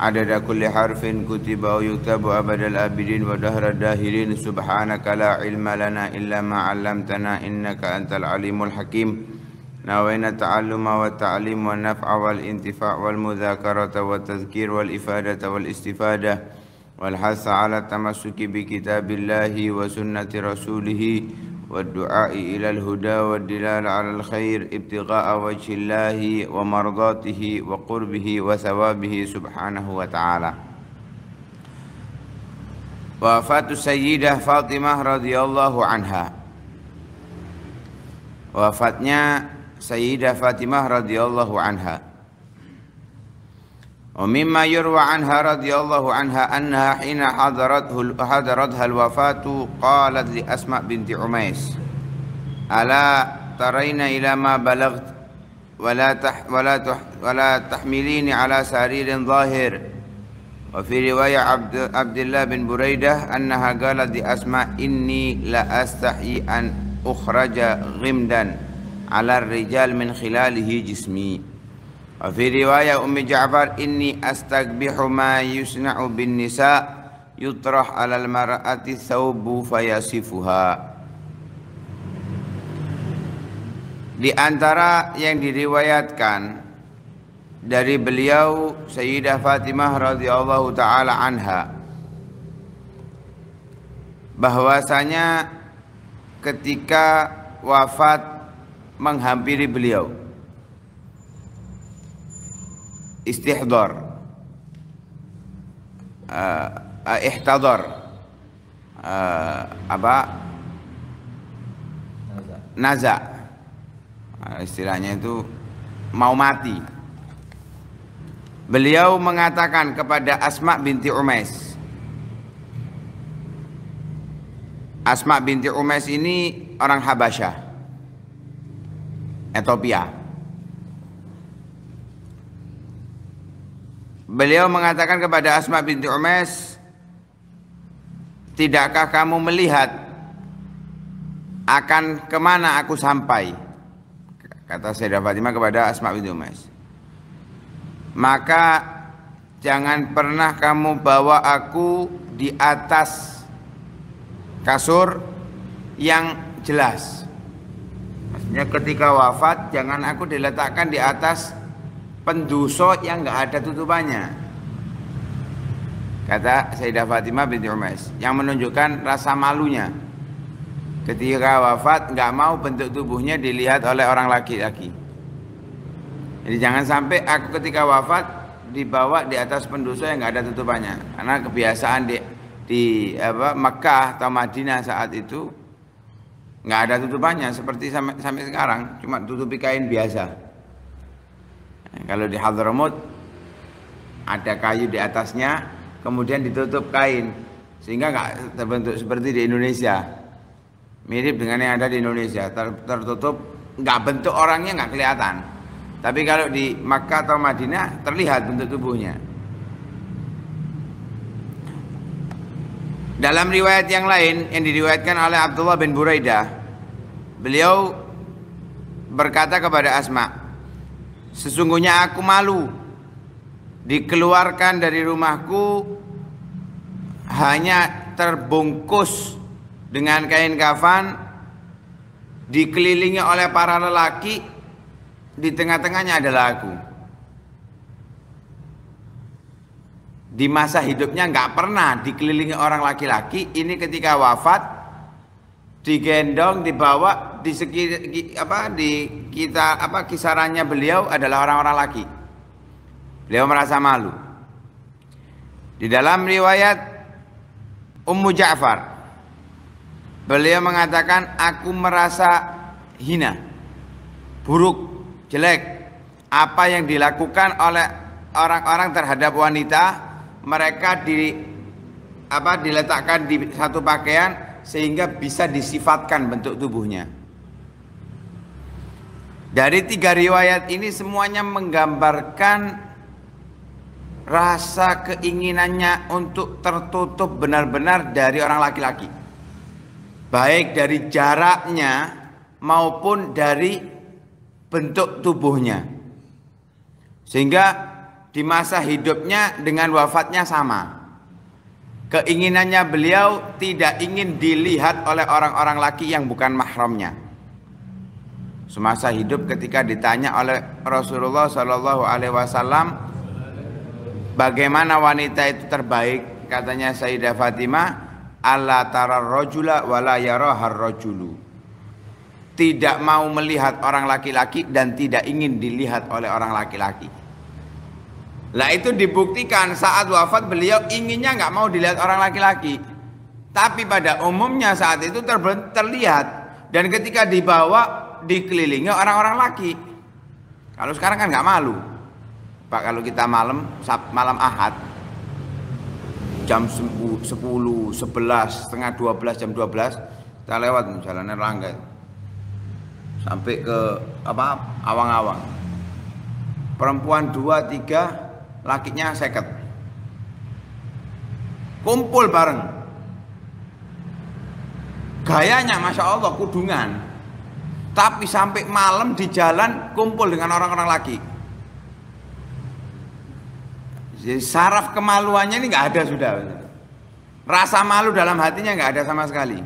عدد كل حرف كتب أو يكتب أبد الآبدين ودهر الداهرين سبحانك لا علم لنا إلا ما علمتنا إنك أنت العليم الحكيم ناوينا التعلم والتعليم والنفع والانتفاع والمذاكرة والتذكير والإفادة والاستفادة والحث على التمسك بكتاب الله وسنة رسوله والدعاء إلى الهدى والدلال على الخير ابتغاء وجه الله ومرضاته وقربه وثوابه سبحانه وتعالى وفاة السيدة الله عنها وفاتنا سيدة فاطمة رضي الله عنها ومما يروى عنها رضي الله عنها أنها حين حضرته حضرتها الوفاة قالت لأسماء بنت عميس ألا ترين إلى ما بلغت ولا تح ولا تح ولا تحمليني على سرير ظاهر وفي رواية عبد, عبد الله بن بريدة أنها قالت لأسماء إني لأستحي أن أخرج غمدا على الرجال من خلاله جسمي Fi وفي Ummi Ja'far inni astagbihu ma yusna'u bin nisa yutrah alal mar'ati thawbu fayasifuha. Di antara yang diriwayatkan dari beliau Sayyidah Fatimah radhiyallahu taala anha bahwasanya ketika wafat menghampiri beliau istihdar uh, uh, ihtadar uh, apa naza uh, istilahnya itu mau mati beliau mengatakan kepada Asma binti Umais Asma binti Umais ini orang Habasyah Ethiopia Beliau mengatakan kepada Asma binti Umais, "Tidakkah kamu melihat akan kemana aku sampai?" Kata Sayyidah Fatimah kepada Asma binti Umais. "Maka jangan pernah kamu bawa aku di atas kasur yang jelas. Maksudnya ketika wafat jangan aku diletakkan di atas penduso yang nggak ada tutupannya kata Sayyidah Fatimah binti Umais yang menunjukkan rasa malunya ketika wafat nggak mau bentuk tubuhnya dilihat oleh orang laki-laki jadi jangan sampai aku ketika wafat dibawa di atas penduso yang nggak ada tutupannya karena kebiasaan di di apa, Mekah atau Madinah saat itu nggak ada tutupannya seperti sampai, sampai sekarang cuma tutupi kain biasa kalau di Hadramut ada kayu di atasnya, kemudian ditutup kain sehingga nggak terbentuk seperti di Indonesia. Mirip dengan yang ada di Indonesia, Ter tertutup nggak bentuk orangnya nggak kelihatan. Tapi kalau di Makkah atau Madinah terlihat bentuk tubuhnya. Dalam riwayat yang lain yang diriwayatkan oleh Abdullah bin Buraidah, beliau berkata kepada Asma, Sesungguhnya aku malu dikeluarkan dari rumahku hanya terbungkus dengan kain kafan dikelilingi oleh para lelaki di tengah-tengahnya adalah aku di masa hidupnya nggak pernah dikelilingi orang laki-laki ini ketika wafat digendong dibawa di sekitar apa di kita apa kisarannya beliau adalah orang-orang laki. Beliau merasa malu. Di dalam riwayat Ummu Ja'far beliau mengatakan aku merasa hina, buruk, jelek. Apa yang dilakukan oleh orang-orang terhadap wanita, mereka di apa diletakkan di satu pakaian sehingga bisa disifatkan bentuk tubuhnya. Dari tiga riwayat ini semuanya menggambarkan rasa keinginannya untuk tertutup benar-benar dari orang laki-laki. Baik dari jaraknya maupun dari bentuk tubuhnya. Sehingga di masa hidupnya dengan wafatnya sama. Keinginannya beliau tidak ingin dilihat oleh orang-orang laki yang bukan mahramnya semasa hidup ketika ditanya oleh Rasulullah Shallallahu Alaihi Wasallam bagaimana wanita itu terbaik katanya Sayyidah Fatimah Allah tarar rojula wala rojulu tidak mau melihat orang laki-laki dan tidak ingin dilihat oleh orang laki-laki. Lah itu dibuktikan saat wafat beliau inginnya nggak mau dilihat orang laki-laki. Tapi pada umumnya saat itu terlihat dan ketika dibawa dikelilingi orang-orang laki. Kalau sekarang kan nggak malu. Pak kalau kita malam malam Ahad jam 10, 10 11, setengah 12, jam 12 kita lewat jalan Erlangga sampai ke apa awang-awang perempuan dua tiga lakinya seket kumpul bareng gayanya masya Allah kudungan tapi sampai malam di jalan kumpul dengan orang-orang lagi. Jadi saraf kemaluannya ini nggak ada sudah. Rasa malu dalam hatinya nggak ada sama sekali.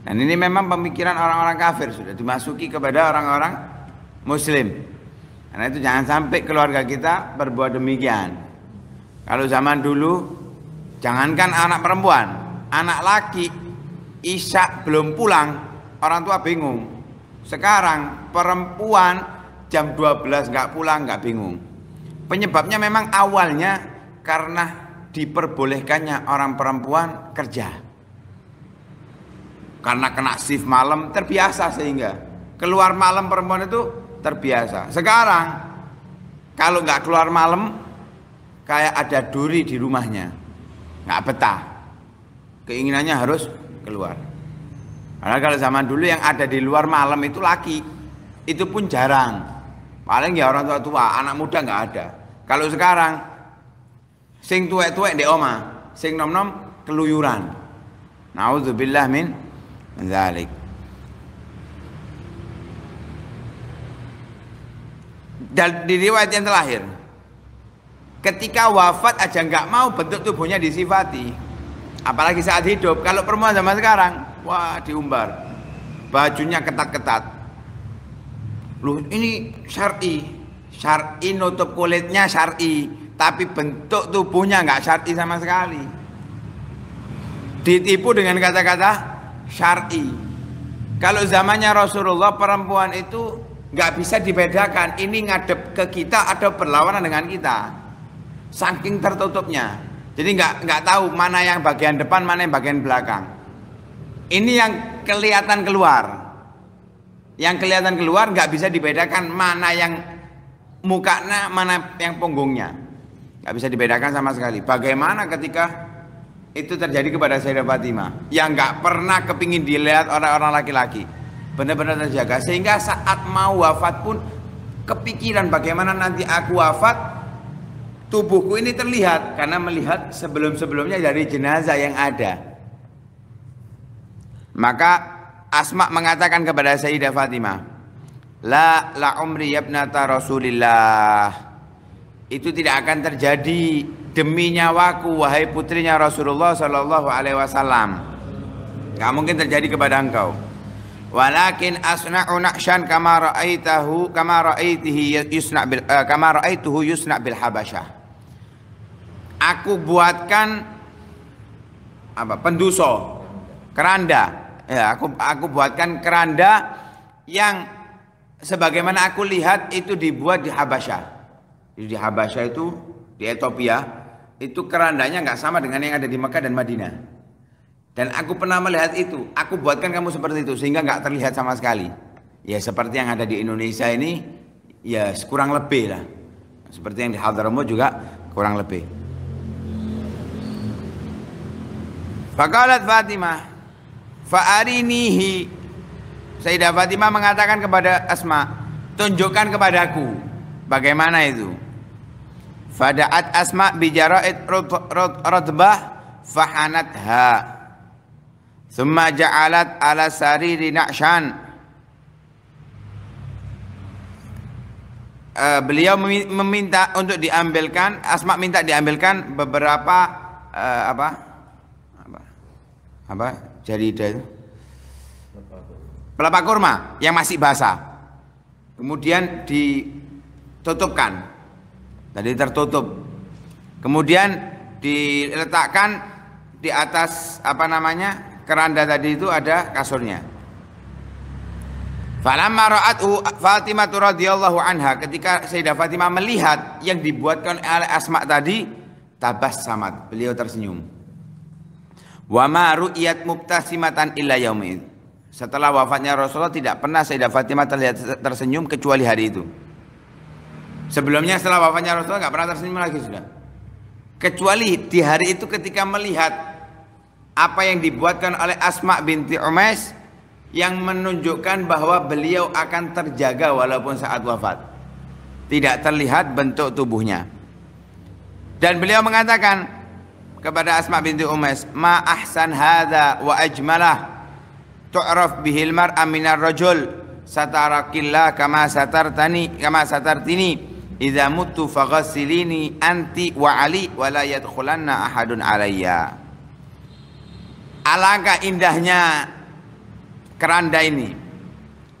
Dan ini memang pemikiran orang-orang kafir sudah dimasuki kepada orang-orang muslim. Karena itu jangan sampai keluarga kita berbuat demikian. Kalau zaman dulu, jangankan anak perempuan, anak laki, Isak belum pulang, orang tua bingung. Sekarang perempuan jam 12 nggak pulang nggak bingung. Penyebabnya memang awalnya karena diperbolehkannya orang perempuan kerja. Karena kena shift malam terbiasa sehingga keluar malam perempuan itu terbiasa. Sekarang kalau nggak keluar malam kayak ada duri di rumahnya nggak betah keinginannya harus keluar karena kalau zaman dulu yang ada di luar malam itu laki, itu pun jarang. Paling ya orang tua-tua, anak muda nggak ada. Kalau sekarang, sing tua-tua di oma, sing nom-nom keluyuran. Nauzubillah min zalik. Dan di riwayat yang terakhir, ketika wafat aja nggak mau bentuk tubuhnya disifati, apalagi saat hidup. Kalau perempuan zaman sekarang, wah diumbar. Bajunya ketat-ketat. Loh, ini syar'i. Syar'i nutup kulitnya syar'i, tapi bentuk tubuhnya nggak syar'i sama sekali. Ditipu dengan kata-kata syar'i. Kalau zamannya Rasulullah perempuan itu nggak bisa dibedakan ini ngadep ke kita ada perlawanan dengan kita. Saking tertutupnya. Jadi nggak nggak tahu mana yang bagian depan, mana yang bagian belakang. Ini yang kelihatan keluar. Yang kelihatan keluar nggak bisa dibedakan mana yang mukanya, mana yang punggungnya. Nggak bisa dibedakan sama sekali. Bagaimana ketika itu terjadi kepada Sayyidah Fatimah yang nggak pernah kepingin dilihat orang-orang laki-laki benar-benar terjaga sehingga saat mau wafat pun kepikiran bagaimana nanti aku wafat tubuhku ini terlihat karena melihat sebelum-sebelumnya dari jenazah yang ada maka Asma mengatakan kepada Sayyidah Fatimah, "La la umri yabnata Rasulillah." Itu tidak akan terjadi demi nyawaku wahai putrinya Rasulullah sallallahu alaihi wasallam. Enggak mungkin terjadi kepada engkau. Walakin asna'u naqshan kama ra'aitahu kama ra'aitihi yusna bil uh, kama ra'aituhu yusna bil Habasyah. Aku buatkan apa? Penduso, keranda Ya, aku aku buatkan keranda yang sebagaimana aku lihat itu dibuat di Habasyah. Di Habasyah itu di Ethiopia itu kerandanya nggak sama dengan yang ada di Mekah dan Madinah. Dan aku pernah melihat itu. Aku buatkan kamu seperti itu sehingga nggak terlihat sama sekali. Ya seperti yang ada di Indonesia ini ya kurang lebih lah. Seperti yang di Hadramaut juga kurang lebih. Fakalat Fatimah Fa'arinihi Sayyidah Fatimah mengatakan kepada Asma Tunjukkan kepadaku Bagaimana itu Fada'at Asma bijara'id rutbah Fahanatha Thumma ja'alat ala sariri na'shan Uh, beliau meminta untuk diambilkan Asma minta diambilkan beberapa uh, apa apa apa jadi itu? Pelapa kurma yang masih basah. Kemudian ditutupkan. Tadi tertutup. Kemudian diletakkan di atas apa namanya? keranda tadi itu ada kasurnya. Falamma ra'atu Fatimah radhiyallahu anha ketika Sayyidah Fatimah melihat yang dibuatkan oleh Asma tadi tabas samad, beliau tersenyum. Wa ma ru'yat mubtasimatan illa yaumin. Setelah wafatnya Rasulullah tidak pernah Sayyidah Fatimah terlihat tersenyum kecuali hari itu. Sebelumnya setelah wafatnya Rasulullah tidak pernah tersenyum lagi sudah. Kecuali di hari itu ketika melihat apa yang dibuatkan oleh Asma binti Umais yang menunjukkan bahwa beliau akan terjaga walaupun saat wafat. Tidak terlihat bentuk tubuhnya. Dan beliau mengatakan, kepada Asma binti Umais, "Ma ahsan hadza wa ajmalah tu'raf bihil mar'a ar rajul satarakillah kama satartani kama satartini idza muttu faghsilini anti wa ali wa la yadkhulanna ahadun alayya." Alangkah indahnya keranda ini.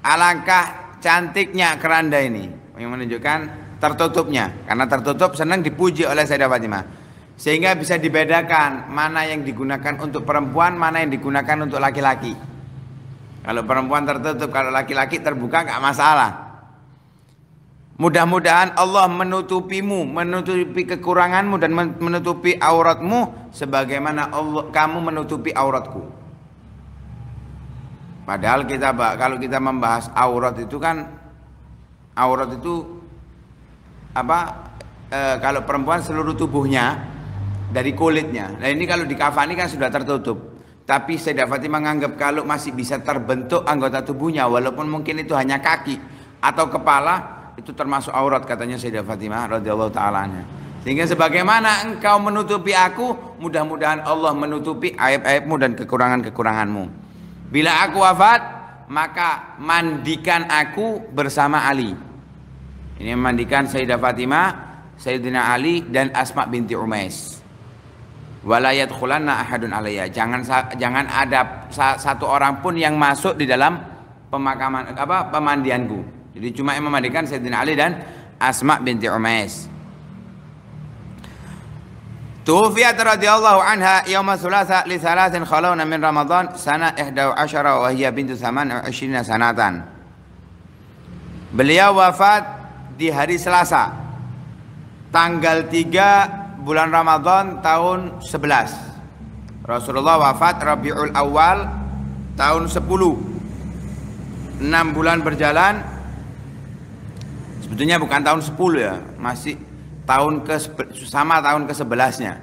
Alangkah cantiknya keranda ini. Yang menunjukkan tertutupnya karena tertutup senang dipuji oleh Sayyidah Fatimah sehingga bisa dibedakan mana yang digunakan untuk perempuan, mana yang digunakan untuk laki-laki. Kalau perempuan tertutup, kalau laki-laki terbuka nggak masalah. Mudah-mudahan Allah menutupimu, menutupi kekuranganmu dan menutupi auratmu sebagaimana Allah kamu menutupi auratku. Padahal kita kalau kita membahas aurat itu kan aurat itu apa e, kalau perempuan seluruh tubuhnya dari kulitnya. Nah ini kalau di kafani kan sudah tertutup. Tapi Sayyidah Fatimah menganggap kalau masih bisa terbentuk anggota tubuhnya walaupun mungkin itu hanya kaki atau kepala itu termasuk aurat katanya Sayyidah Fatimah radhiyallahu taalanya. Sehingga sebagaimana engkau menutupi aku, mudah-mudahan Allah menutupi aib-aibmu dan kekurangan-kekuranganmu. Bila aku wafat, maka mandikan aku bersama Ali. Ini mandikan Sayyidah Fatimah, Sayyidina Ali dan Asma binti Umais walayat khulana ahadun Alaya. jangan jangan ada satu orang pun yang masuk di dalam pemakaman apa pemandianku jadi cuma yang memandikan Sayyidina Ali dan Asma binti Umais Tufiyat radhiyallahu anha yaum thulatha li thalathin khalauna min Ramadan sana 11 wa hiya bintu 28 sanatan Beliau wafat di hari Selasa tanggal 3 bulan Ramadan tahun 11 Rasulullah wafat Rabiul Awal tahun 10 6 bulan berjalan sebetulnya bukan tahun 10 ya masih tahun ke sama tahun ke 11 nya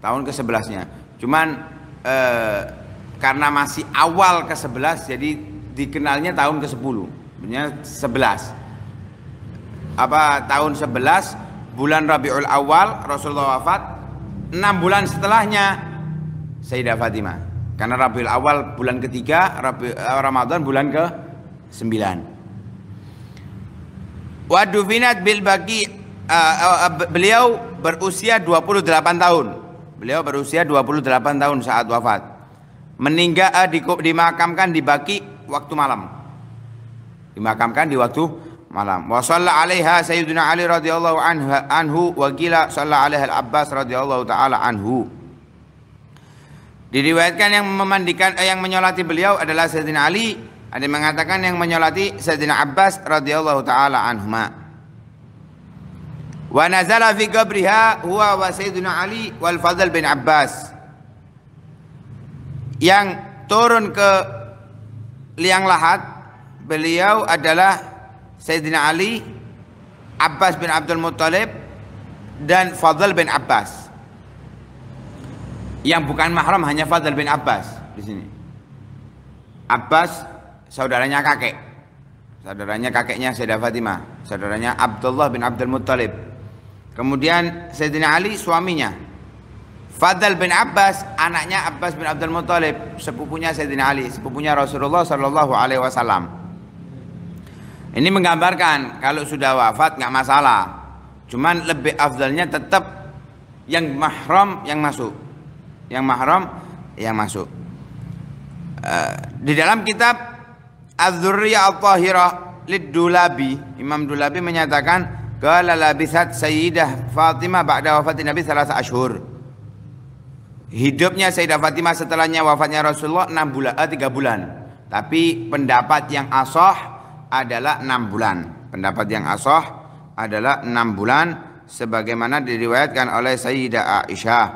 tahun ke 11 nya cuman eh, karena masih awal ke 11 jadi dikenalnya tahun ke 10 sebenarnya 11 apa tahun 11 bulan Rabiul Awal Rasulullah wafat enam bulan setelahnya Sayyidah Fatimah karena Rabiul Awal bulan ketiga eh, Ramadhan bulan ke sembilan Wadufinat bil bagi eh, eh, beliau berusia beliau berusia 28 tahun beliau berusia 28 tahun saat wafat meninggal uh, dimakamkan di Baki waktu malam dimakamkan di waktu malam. Wa shalla 'alaiha Sayyidina Ali radhiyallahu anhu, anhu wa gila shalla 'alaiha Al-Abbas radhiyallahu taala anhu. Diriwayatkan yang memandikan eh, yang menyolati beliau adalah Sayyidina Ali, ada yang mengatakan yang menyolati Sayyidina Abbas radhiyallahu taala anhuma. Wa nazala fi qabriha huwa wa Sayyidina Ali wal Fadl bin Abbas. Yang turun ke liang lahat beliau adalah Sayyidina Ali, Abbas bin Abdul Muttalib, dan Fadl bin Abbas. Yang bukan mahram hanya Fadl bin Abbas di sini. Abbas saudaranya kakek. Saudaranya kakeknya Sayyidah Fatimah, saudaranya Abdullah bin Abdul Muttalib. Kemudian Sayyidina Ali suaminya. Fadl bin Abbas anaknya Abbas bin Abdul Muttalib, sepupunya Sayyidina Ali, sepupunya Rasulullah sallallahu alaihi wasallam. Ini menggambarkan kalau sudah wafat nggak masalah. Cuman lebih afdalnya tetap yang mahram yang masuk. Yang mahram yang masuk. Uh, di dalam kitab az zurriya Al-Tahirah Lid-Dulabi, Imam Dulabi menyatakan Kala labisat Sayyidah Fatimah ba'da tidak Nabi salasa ashur. Hidupnya Sayyidah Fatimah setelahnya wafatnya Rasulullah 6 bulan, eh, 3 bulan. Tapi pendapat yang asah adalah enam bulan. Pendapat yang asoh adalah enam bulan sebagaimana diriwayatkan oleh Sayyidah Aisyah.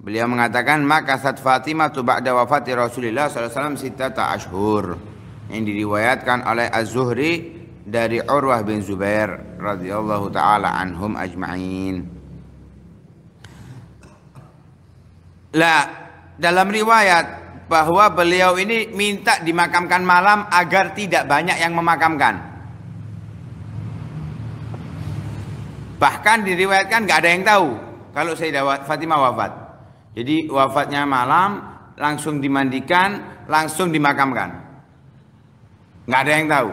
Beliau mengatakan maka saat Fatimah tu ba'da wafati Rasulullah SAW tak ashur yang diriwayatkan oleh Az-Zuhri dari Urwah bin Zubair radhiyallahu taala anhum ajma'in. Lah dalam riwayat bahwa beliau ini minta dimakamkan malam agar tidak banyak yang memakamkan. Bahkan diriwayatkan nggak ada yang tahu kalau Sayyidah Fatimah wafat. Jadi wafatnya malam langsung dimandikan, langsung dimakamkan. Nggak ada yang tahu.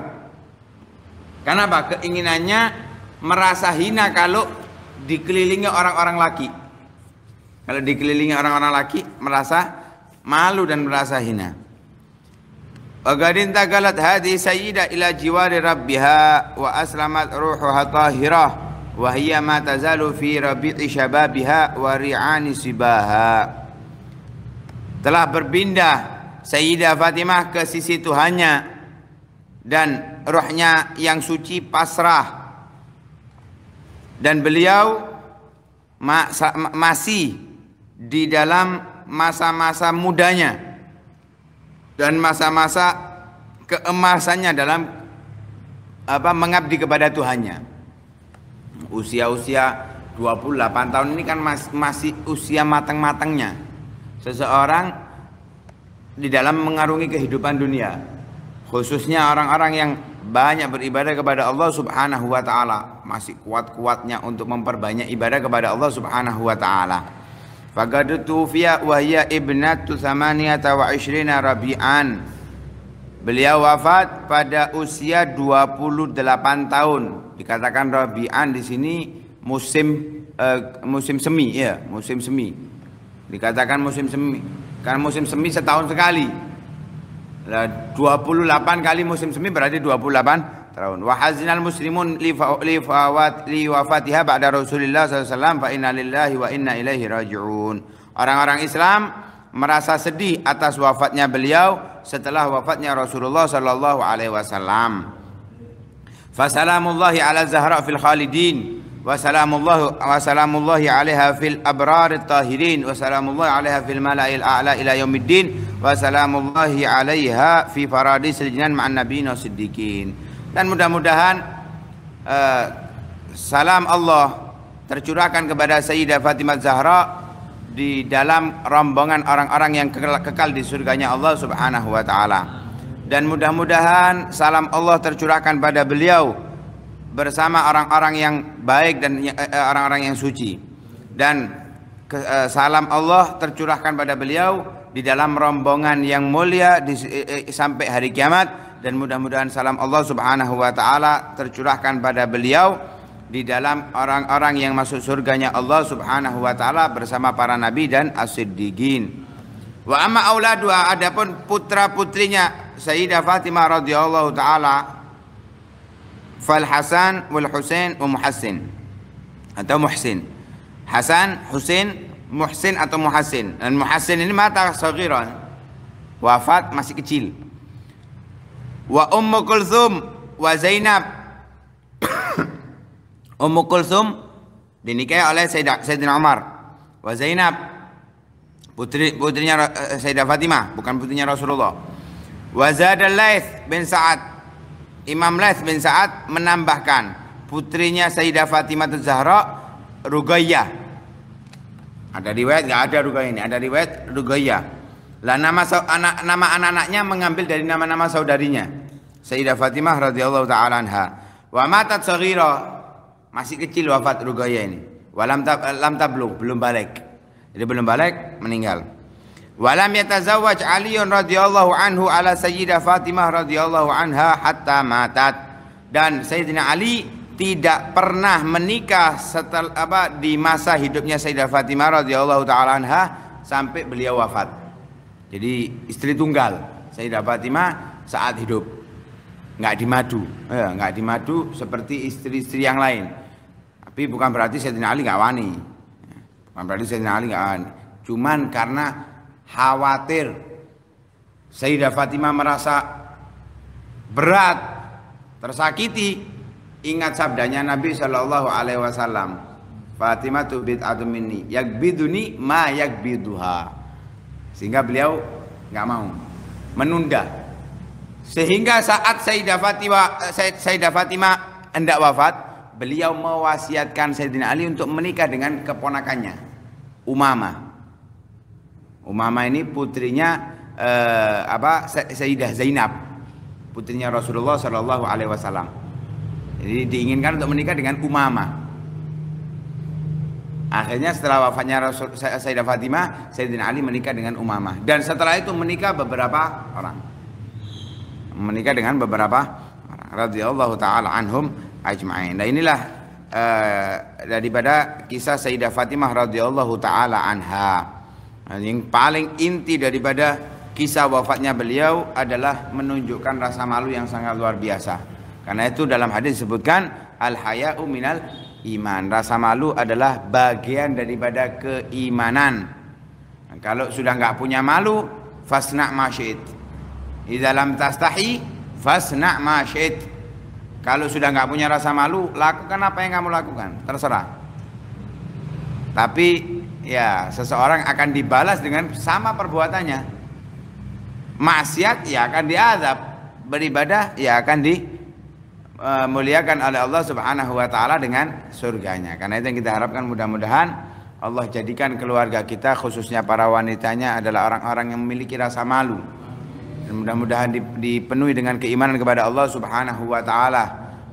karena apa Keinginannya merasa hina kalau dikelilingi orang-orang laki. Kalau dikelilingi orang-orang laki merasa malu dan merasa hina. Wagarinta galat hadi sayyida ila jiwari rabbiha wa aslamat ruhuha tahirah wa hiya ma tazalu fi rabi'i syababiha wa ri'ani sibaha. Telah berpindah Sayyidah Fatimah ke sisi Tuhannya dan rohnya yang suci pasrah dan beliau masih di dalam masa-masa mudanya dan masa-masa keemasannya dalam apa mengabdi kepada Tuhannya. Usia-usia 28 tahun ini kan mas, masih usia matang-matangnya seseorang di dalam mengarungi kehidupan dunia. Khususnya orang-orang yang banyak beribadah kepada Allah Subhanahu wa taala, masih kuat-kuatnya untuk memperbanyak ibadah kepada Allah Subhanahu wa taala. Fagadu tufiya wa hiya ibnatu thamaniyata wa ishrina rabi'an. Beliau wafat pada usia 28 tahun. Dikatakan rabi'an di sini musim uh, musim semi ya, musim semi. Dikatakan musim semi karena musim semi setahun sekali. 28 kali musim semi berarti 28 tahun. wa hazinal muslimun li fawat li wafatiha ba'da Rasulillah SAW fa inna lillahi wa inna ilaihi rajiun. Orang-orang Islam merasa sedih atas wafatnya beliau setelah wafatnya Rasulullah sallallahu alaihi wasallam. Fasalamullahi ala Zahra fil Khalidin wa salamullah wa salamullahi alaiha fil abrar tahirin wa salamullahi alaiha fil mala'il a'la ila yaumiddin wa salamullahi alaiha fi faradisil jinan ma'an nabiyina siddiqin dan mudah-mudahan uh, salam Allah tercurahkan kepada Sayyidah Fatimah Zahra di dalam rombongan orang-orang yang kekal, di surganya Allah Subhanahu wa taala. Dan mudah-mudahan salam Allah tercurahkan pada beliau bersama orang-orang yang baik dan eh, eh, orang-orang yang suci. Dan salam Allah tercurahkan pada beliau di dalam rombongan yang mulia sampai hari kiamat dan mudah-mudahan salam Allah Subhanahu wa taala tercurahkan pada beliau di dalam orang-orang yang masuk surganya Allah Subhanahu wa taala bersama para nabi dan as-siddiqin. Wa amma auladu adapun putra-putrinya Sayyidah Fatimah radhiyallahu taala Fal Hasan wal Husain wa Muhassin atau Muhsin. Hasan, Husain, Muhsin atau Muhassin. Dan Muhassin ini mata saghiran. Wafat masih kecil wa Ummu Kulthum wa Zainab Ummu Kulthum dinikahi oleh Sayyidina Umar wa Zainab putri putrinya eh, Sayyidah Fatimah bukan putrinya Rasulullah wa Zadal Laith bin Sa'ad Imam Laith bin Sa'ad menambahkan putrinya Sayyidah Fatimah Zahra Rugayyah ada riwayat nggak ada Rugayyah ini ada riwayat Rugayyah lah nama anak nama anak-anaknya mengambil dari nama-nama saudarinya. Sayyidah Fatimah radhiyallahu taala anha. Wa matat saghira. Masih kecil wafat Ruqayyah ini. Walam tab, lam tablug, belum balik. Jadi belum balik, meninggal. Walam yatazawwaj Aliun radhiyallahu anhu ala Sayyidah Fatimah radhiyallahu anha hatta matat. Dan Sayyidina Ali tidak pernah menikah setelah apa di masa hidupnya Sayyidah Fatimah radhiyallahu taala anha sampai beliau wafat. Jadi istri tunggal Sayyidah Fatimah saat hidup nggak dimadu, eh, nggak dimadu seperti istri-istri yang lain. Tapi bukan berarti Sayyidina Ali nggak wani, bukan berarti Sayyidina Ali nggak wani. Cuman karena khawatir Sayyidah Fatimah merasa berat, tersakiti, ingat sabdanya Nabi Shallallahu Alaihi Wasallam, Fatimah tu bid'atu minni, yakbiduni ma yakbiduha. Sehingga beliau nggak mau menunda. Sehingga saat Sayyidah Fatimah eh, Sayyidah Fatimah hendak wafat, beliau mewasiatkan Sayyidina Ali untuk menikah dengan keponakannya, Umama. Umama ini putrinya eh, apa Sayyidah Zainab, putrinya Rasulullah Shallallahu alaihi wasallam. Jadi diinginkan untuk menikah dengan Umama. Akhirnya setelah wafatnya Rasul Sayyidah Fatimah, Sayyidina Ali menikah dengan Umamah dan setelah itu menikah beberapa orang. Menikah dengan beberapa orang taala anhum ajma'in. Nah inilah eh, daripada kisah Sayyidah Fatimah radhiyallahu taala anha. Yang paling inti daripada kisah wafatnya beliau adalah menunjukkan rasa malu yang sangat luar biasa. Karena itu dalam hadis disebutkan al haya'u minal iman. Rasa malu adalah bagian daripada keimanan. kalau sudah nggak punya malu, fasna' masyid. Di lam tastahi fasna' masyid. Kalau sudah nggak punya rasa malu, lakukan apa yang kamu lakukan, terserah. Tapi ya seseorang akan dibalas dengan sama perbuatannya. Maksiat ya akan diazab, beribadah ya akan di Eh, muliakan oleh Allah Subhanahu wa taala dengan surganya. Karena itu yang kita harapkan mudah-mudahan Allah jadikan keluarga kita khususnya para wanitanya adalah orang-orang yang memiliki rasa malu. Dan mudah-mudahan dipenuhi dengan keimanan kepada Allah Subhanahu wa taala.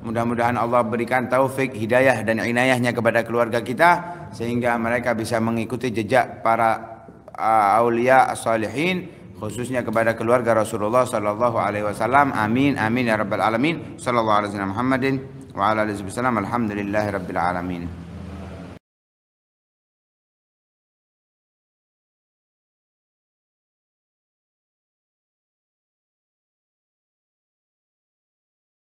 Mudah-mudahan Allah berikan taufik, hidayah dan inayahnya kepada keluarga kita sehingga mereka bisa mengikuti jejak para uh, aulia salihin khususnya kepada keluarga Rasulullah sallallahu alaihi wasallam. Amin amin ya rabbal alamin. Sallallahu alaihi wasallam Muhammadin wa ala alihi wasallam. Alhamdulillahirabbil alamin.